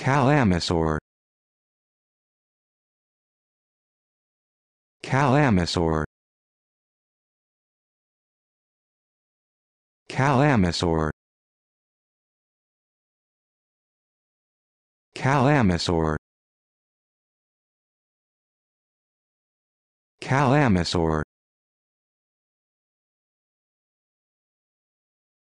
Calamasaur Calamasaur Calamasaur Calamasaur Calamasaur